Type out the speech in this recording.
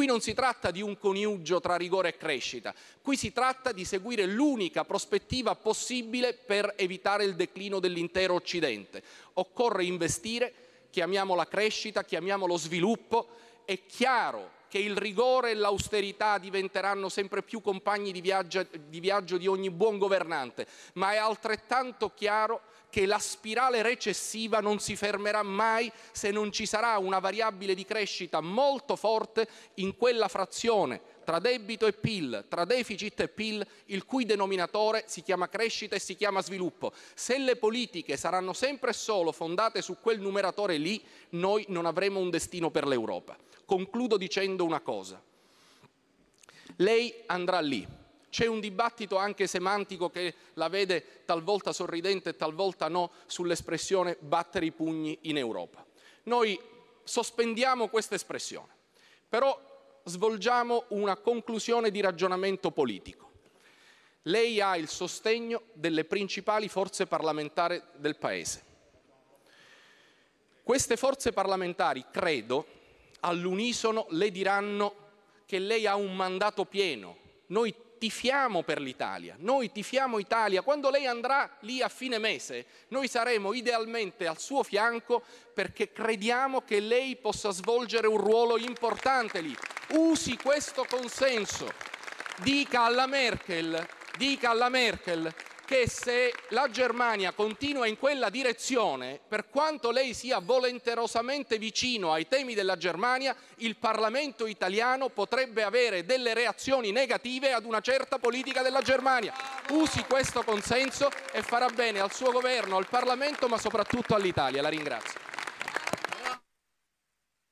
Qui non si tratta di un coniugio tra rigore e crescita, qui si tratta di seguire l'unica prospettiva possibile per evitare il declino dell'intero Occidente. Occorre investire, chiamiamola crescita, chiamiamolo sviluppo, è chiaro che il rigore e l'austerità diventeranno sempre più compagni di viaggio, di viaggio di ogni buon governante, ma è altrettanto chiaro che la spirale recessiva non si fermerà mai se non ci sarà una variabile di crescita molto forte in quella frazione tra debito e PIL, tra deficit e PIL, il cui denominatore si chiama crescita e si chiama sviluppo. Se le politiche saranno sempre e solo fondate su quel numeratore lì, noi non avremo un destino per l'Europa. Concludo dicendo una cosa. Lei andrà lì. C'è un dibattito anche semantico che la vede talvolta sorridente e talvolta no sull'espressione battere i pugni in Europa. Noi sospendiamo questa espressione, però svolgiamo una conclusione di ragionamento politico. Lei ha il sostegno delle principali forze parlamentari del Paese. Queste forze parlamentari, credo, all'unisono le diranno che lei ha un mandato pieno. Noi tifiamo per l'Italia, noi tifiamo Italia. Quando lei andrà lì a fine mese, noi saremo idealmente al suo fianco perché crediamo che lei possa svolgere un ruolo importante lì usi questo consenso, dica alla Merkel, dica alla Merkel che se la Germania continua in quella direzione, per quanto lei sia volenterosamente vicino ai temi della Germania, il Parlamento italiano potrebbe avere delle reazioni negative ad una certa politica della Germania. Usi questo consenso e farà bene al suo governo, al Parlamento, ma soprattutto all'Italia. La ringrazio.